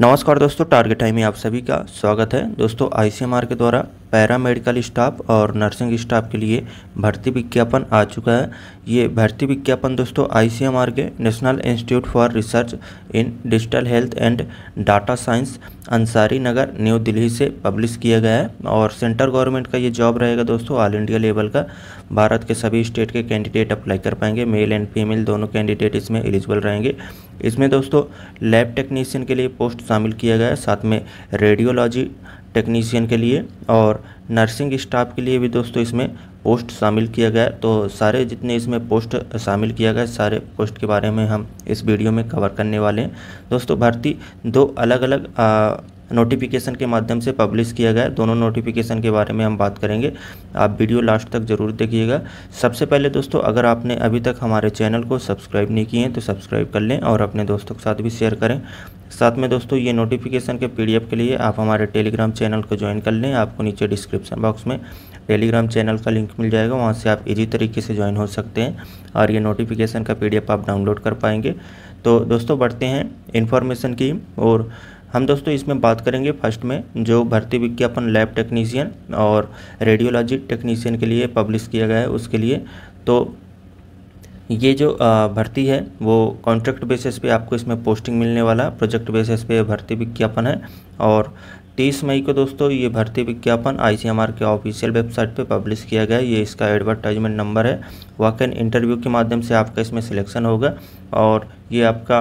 नमस्कार दोस्तों target time में आप सभी का स्वागत है दोस्तों आईसीएमआर के द्वारा पैरामेडिकल स्टाफ और नर्सिंग स्टाफ के लिए भर्ती विज्ञापन आ चुका है ये भर्ती विज्ञापन दोस्तों आईसीएमआर के national institute for research in digital health and data science Ansari Nagar New Delhi से पब्लिश किया गया है और सेंट्रल गवर्नमेंट का ये जॉब रहेगा दोस्तों ऑल इंडिया लेवल का भारत के सभी स्टेट के कैंडिडेट अप्लाई कर पाएंगे मेल एंड फीमेल दोनों कैंडिडेट इसमें एलिजिबल रहेंगे इसमें दोस्तों लैब टेक्नीशियन के लिए पोस्ट शामिल किया गया है साथ में रेडियोलॉजी टेक्नीशियन के लिए और नर्सिंग स्टाफ के लिए भी दोस्तों इसमें पोस्ट शामिल किया गया तो सारे जितने इसमें पोस्ट शामिल किया गया सारे पोस्ट के बारे में हम इस वीडियो में कवर करने वाले हैं दोस्तों भर्ती दो अलग अलग नोटिफिकेशन के माध्यम से पब्लिश किया गया दोनों नोटिफिकेशन के बारे में हम बात करेंगे आप वीडियो लास्ट तक ज़रूर देखिएगा सबसे पहले दोस्तों अगर आपने अभी तक हमारे चैनल को सब्सक्राइब नहीं किए हैं तो सब्सक्राइब कर लें और अपने दोस्तों के साथ भी शेयर करें साथ में दोस्तों ये नोटिफिकेशन के पी के लिए आप हमारे टेलीग्राम चैनल को ज्वाइन कर लें आपको नीचे डिस्क्रिप्शन बॉक्स में टेलीग्राम चैनल का लिंक मिल जाएगा वहाँ से आप इजी तरीके से ज्वाइन हो सकते हैं और ये नोटिफिकेशन का पीडीएफ आप डाउनलोड कर पाएंगे तो दोस्तों बढ़ते हैं इन्फॉर्मेशन की और हम दोस्तों इसमें बात करेंगे फर्स्ट में जो भर्ती विज्ञापन लैब टेक्नीशियन और रेडियोलॉजी टेक्नीशियन के लिए पब्लिश किया गया है उसके लिए तो ये जो भर्ती है वो कॉन्ट्रैक्ट बेसिस पे आपको इसमें पोस्टिंग मिलने वाला प्रोजेक्ट बेसिस पे भर्ती विज्ञापन है और 30 मई को दोस्तों ये भर्ती विज्ञापन आई के ऑफिशियल वेबसाइट पे पब्लिश किया गया है ये इसका एडवर्टाइजमेंट नंबर है वाकन इंटरव्यू के माध्यम से आपका इसमें सिलेक्शन होगा और ये आपका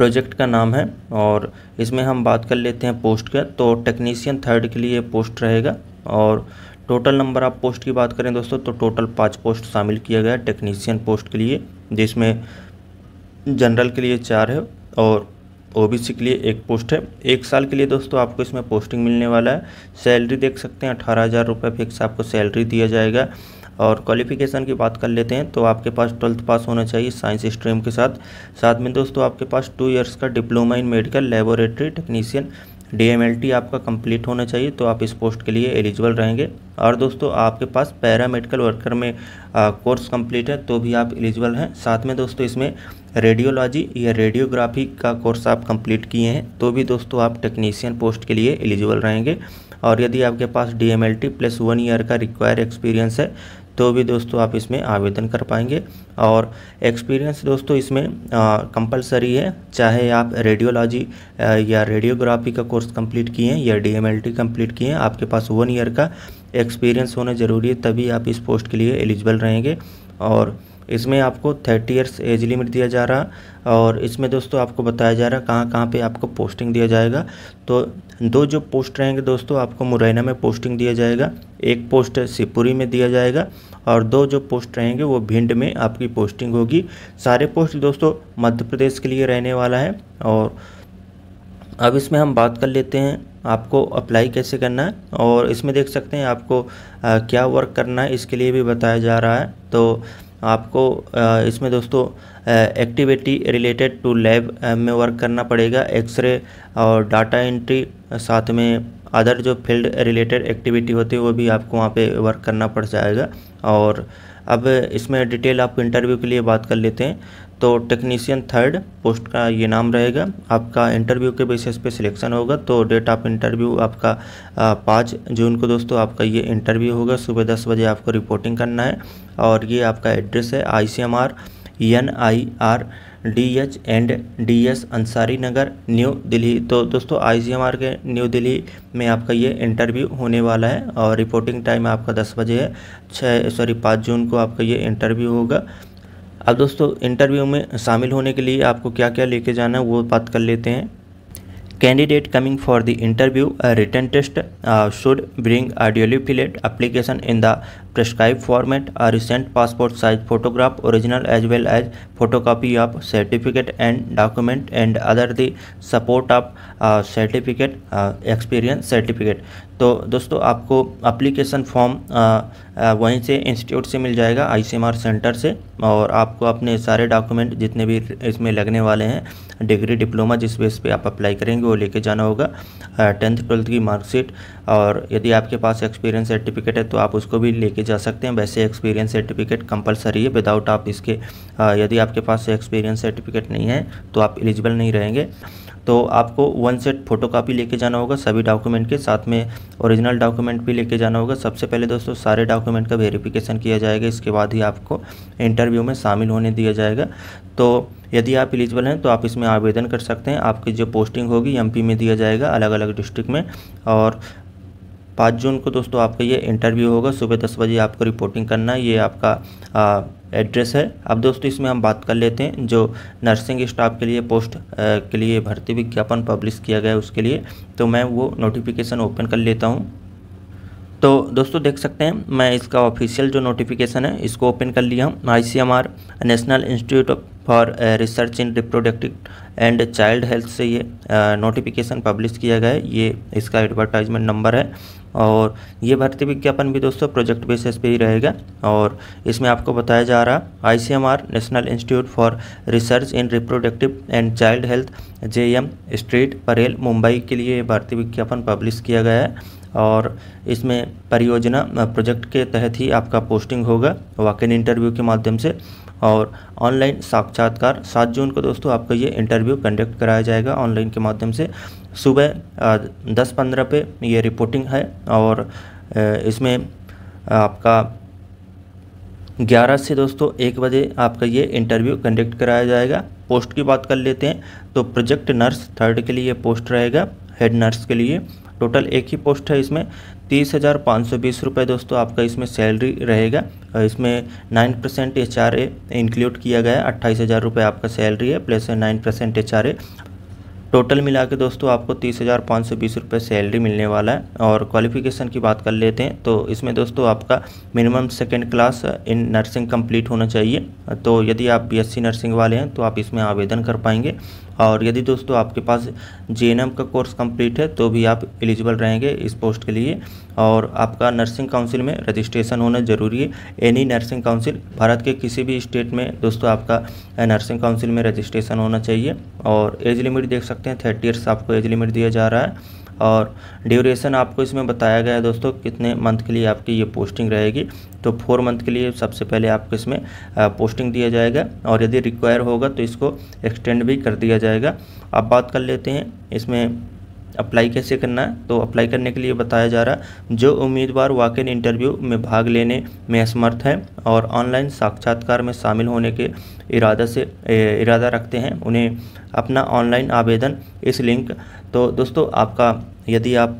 प्रोजेक्ट का नाम है और इसमें हम बात कर लेते हैं पोस्ट का तो टेक्नीसियन थर्ड के लिए पोस्ट रहेगा और टोटल नंबर आप पोस्ट की बात करें दोस्तों तो टोटल पाँच पोस्ट शामिल किया गया है टेक्नीसियन पोस्ट के लिए जिसमें जनरल के लिए चार है और ओबीसी के लिए एक पोस्ट है एक साल के लिए दोस्तों आपको इसमें पोस्टिंग मिलने वाला है सैलरी देख सकते हैं अठारह हज़ार रुपये फिक्स आपको सैलरी दिया जाएगा और क्वालिफिकेशन की बात कर लेते हैं तो आपके पास ट्वेल्थ पास होना चाहिए साइंस स्ट्रीम के साथ साथ में दोस्तों आपके पास टू ईयर्स का diploma in medical laboratory technician D आपका कंप्लीट होना चाहिए तो आप इस पोस्ट के लिए एलिजिबल रहेंगे और दोस्तों आपके पास पैरा मेडिकल वर्कर में आ, कोर्स कंप्लीट है तो भी आप एलिजिबल हैं साथ में दोस्तों इसमें रेडियोलॉजी या रेडियोग्राफी का कोर्स आप कंप्लीट किए हैं तो भी दोस्तों आप टेक्नीशियन पोस्ट के लिए एलिजिबल रहेंगे और यदि आपके पास डी प्लस वन ईयर का रिक्वायर एक्सपीरियंस है तो भी दोस्तों आप इसमें आवेदन कर पाएंगे और एक्सपीरियंस दोस्तों इसमें कंपलसरी है चाहे आप रेडियोलॉजी या रेडियोग्राफी का कोर्स कंप्लीट किए हैं या डी कंप्लीट किए हैं आपके पास वन ईयर का एक्सपीरियंस होना ज़रूरी है तभी आप इस पोस्ट के लिए एलिजिबल रहेंगे और इसमें आपको थर्टी ईयर्स एज लिमिट दिया जा रहा और इसमें दोस्तों आपको बताया जा रहा है कहाँ कहाँ पर आपको पोस्टिंग दिया जाएगा तो दो जो पोस्ट रहेंगे दोस्तों आपको मुरैना में पोस्टिंग दिया जाएगा एक पोस्ट शिवपुरी में दिया जाएगा और दो जो पोस्ट रहेंगे वो भिंड में आपकी पोस्टिंग होगी सारे पोस्ट दोस्तों मध्य प्रदेश के लिए रहने वाला है और अब इसमें हम बात कर लेते हैं आपको अप्लाई कैसे करना है और इसमें देख सकते हैं आपको आ, क्या वर्क करना है इसके लिए भी बताया जा रहा है तो आपको इसमें दोस्तों एक्टिविटी रिलेटेड टू लैब में वर्क करना पड़ेगा एक्सरे और डाटा एंट्री साथ में अदर जो फील्ड रिलेटेड एक्टिविटी होती है वो भी आपको वहाँ पे वर्क करना पड़ जाएगा और अब इसमें डिटेल आपको इंटरव्यू के लिए बात कर लेते हैं तो टेक्नीशियन थर्ड पोस्ट का ये नाम रहेगा आपका इंटरव्यू के बेसिस पे सिलेक्शन होगा तो डेट ऑफ आप इंटरव्यू आपका पाँच जून को दोस्तों आपका ये इंटरव्यू होगा सुबह दस बजे आपको रिपोर्टिंग करना है और ये आपका एड्रेस है I C M R N I R D H and D S Ansari Nagar New Delhi तो दोस्तों आई सी एम आर के न्यू दिल्ली में आपका ये इंटरव्यू होने वाला है और रिपोर्टिंग टाइम आपका दस बजे है छः सॉरी पाँच जून को आपका ये इंटरव्यू होगा अब दोस्तों इंटरव्यू में शामिल होने के लिए आपको क्या क्या लेके जाना है वो बात कर लेते हैं Candidate coming for the interview a written test uh, should bring duly filled application in the prescribed format, a recent passport size photograph, original as well as photocopy of certificate and document and other the support of uh, certificate, uh, experience certificate. तो दोस्तों आपको application form वहीं से institute से मिल जाएगा ICMR centre से और आपको अपने सारे डॉक्यूमेंट जितने भी इसमें लगने वाले हैं डिग्री डिप्लोमा जिस बेस पे आप अप्लाई करेंगे वो लेके जाना होगा टेंथ ट्वेल्थ की मार्कशीट और यदि आपके पास एक्सपीरियंस सर्टिफिकेट है तो आप उसको भी लेके जा सकते हैं वैसे एक्सपीरियंस सर्टिफिकेट कंपलसरी है विदाउट आप इसके यदि आपके पास एक्सपीरियंस सर्टिफिकेट नहीं है तो आप एलिजिबल नहीं रहेंगे तो आपको वन सेट फोटो कापी लेके जाना होगा सभी डॉक्यूमेंट के साथ में ओरिजिनल डॉक्यूमेंट भी लेके जाना होगा सबसे पहले दोस्तों सारे डॉक्यूमेंट का वेरिफिकेशन किया जाएगा इसके बाद ही आपको इंटरव्यू में शामिल होने दिया जाएगा तो यदि आप एलिजिबल हैं तो आप इसमें आवेदन कर सकते हैं आपकी जो पोस्टिंग होगी एमपी में दिया जाएगा अलग अलग डिस्ट्रिक्ट में और पाँच जून को दोस्तों आपका ये इंटरव्यू होगा सुबह दस बजे आपको रिपोर्टिंग करना है ये आपका एड्रेस है अब दोस्तों इसमें हम बात कर लेते हैं जो नर्सिंग स्टाफ के लिए पोस्ट के लिए भर्ती विज्ञापन पब्लिश किया गया है उसके लिए तो मैं वो नोटिफिकेशन ओपन कर लेता हूँ तो दोस्तों देख सकते हैं मैं इसका ऑफिशियल जो नोटिफिकेशन है इसको ओपन कर लिया हूँ आई national institute for research in reproductive and child health से ये नोटिफिकेशन पब्लिश किया गया है ये इसका एडवर्टाइजमेंट नंबर है और ये भर्ती विज्ञापन भी दोस्तों प्रोजेक्ट बेसिस पे ही रहेगा और इसमें आपको बताया जा रहा I C M R national institute for research in reproductive and child health J M street Parel Mumbai के लिए भर्ती विज्ञापन पब्लिश किया गया है और इसमें परियोजना प्रोजेक्ट के तहत ही आपका पोस्टिंग होगा इन इंटरव्यू के माध्यम से और ऑनलाइन साक्षात्कार सात जून को दोस्तों आपका ये इंटरव्यू कंडक्ट कराया जाएगा ऑनलाइन के माध्यम से सुबह दस पंद्रह पे ये रिपोर्टिंग है और इसमें आपका ग्यारह से दोस्तों एक बजे आपका ये इंटरव्यू कंडक्ट कराया जाएगा पोस्ट की बात कर लेते हैं तो प्रोजेक्ट नर्स थर्ड के लिए पोस्ट रहेगा हेड नर्स के लिए टोटल एक ही पोस्ट है इसमें तीस हज़ार पाँच सौ बीस रुपये दोस्तों आपका इसमें सैलरी रहेगा इसमें nine percent H R A include किया गया है अट्ठाईस हज़ार रुपये आपका सैलरी है plus nine percent H R A total मिला के दोस्तों आपको तीस हज़ार पाँच सौ बीस रुपये सैलरी मिलने वाला है और क्वालिफ़िकेशन की बात कर लेते हैं तो इसमें दोस्तों आपका minimum second class in nursing complete होना चाहिए तो यदि आप बीएससी नर्सिंग वाले हैं तो आप इसमें आवेदन कर पाएंगे और यदि दोस्तों आपके पास जे का कोर्स कंप्लीट है तो भी आप एलिजिबल रहेंगे इस पोस्ट के लिए और आपका नर्सिंग काउंसिल में रजिस्ट्रेशन होना ज़रूरी है एनी नर्सिंग काउंसिल भारत के किसी भी स्टेट में दोस्तों आपका नर्सिंग काउंसिल में रजिस्ट्रेशन होना चाहिए और एज लिमिट देख सकते हैं थर्टी ईयर्स आपको एज लिमिट दिया जा रहा है और ड्यूरेशन आपको इसमें बताया गया है दोस्तों कितने मंथ के लिए आपकी ये पोस्टिंग रहेगी तो फोर मंथ के लिए सबसे पहले आपको इसमें पोस्टिंग दिया जाएगा और यदि रिक्वायर होगा तो इसको एक्सटेंड भी कर दिया जाएगा अब बात कर लेते हैं इसमें अप्लाई कैसे करना है तो अप्लाई करने के लिए बताया जा रहा है जो उम्मीदवार वाकई इंटरव्यू में भाग लेने में असमर्थ हैं और ऑनलाइन साक्षात्कार में शामिल होने के इरादा से इरादा रखते हैं उन्हें अपना ऑनलाइन आवेदन इस लिंक तो दोस्तों आपका यदि आप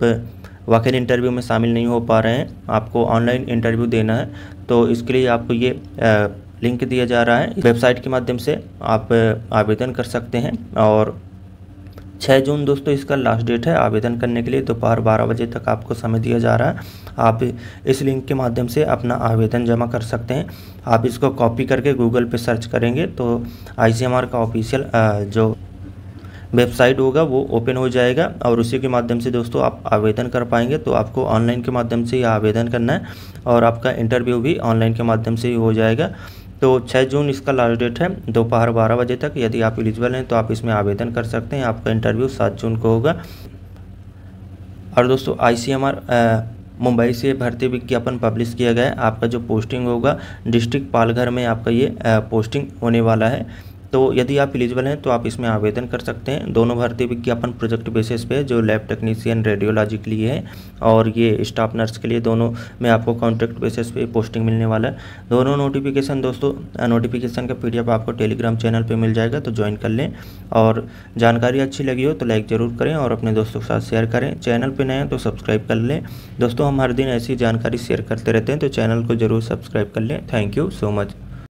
वाकई इंटरव्यू में शामिल नहीं हो पा रहे हैं आपको ऑनलाइन इंटरव्यू देना है तो इसके लिए आपको ये लिंक दिया जा रहा है वेबसाइट के माध्यम से आप आवेदन कर सकते हैं और छः जून दोस्तों इसका लास्ट डेट है आवेदन करने के लिए दोपहर बारह बजे तक आपको समय दिया जा रहा है आप इस लिंक के माध्यम से अपना आवेदन जमा कर सकते हैं आप इसको कॉपी करके गूगल पे सर्च करेंगे तो आई का ऑफिशियल जो वेबसाइट होगा वो ओपन हो जाएगा और उसी के माध्यम से दोस्तों आप आवेदन कर पाएंगे तो आपको ऑनलाइन के माध्यम से ही आवेदन करना है और आपका इंटरव्यू भी ऑनलाइन के माध्यम से ही हो जाएगा तो 6 जून इसका लास्ट डेट है दोपहर बारह बजे तक यदि आप एलिजिबल हैं तो आप इसमें आवेदन कर सकते हैं आपका इंटरव्यू सात जून को होगा और दोस्तों आई मुंबई से भर्ती विज्ञापन पब्लिश किया गया है आपका जो पोस्टिंग होगा डिस्ट्रिक्ट पालघर में आपका ये पोस्टिंग होने वाला है तो यदि आप एलिजिबल हैं तो आप इसमें आवेदन कर सकते हैं दोनों भर्ती विज्ञापन प्रोजेक्ट बेसिस पे जो लैब टेक्नीसियन रेडियोलॉजी के लिए है और ये स्टाफ नर्स के लिए दोनों में आपको कॉन्ट्रैक्ट बेसिस पे पोस्टिंग मिलने वाला है दोनों नोटिफिकेशन दोस्तों नोटिफिकेशन का पी आपको टेलीग्राम चैनल पर मिल जाएगा तो ज्वाइन कर लें और जानकारी अच्छी लगी हो तो लाइक ज़रूर करें और अपने दोस्तों के साथ शेयर करें चैनल पर नए हैं तो सब्सक्राइब कर लें दोस्तों हम हर दिन ऐसी जानकारी शेयर करते रहते हैं तो चैनल को ज़रूर सब्सक्राइब कर लें थैंक यू सो मच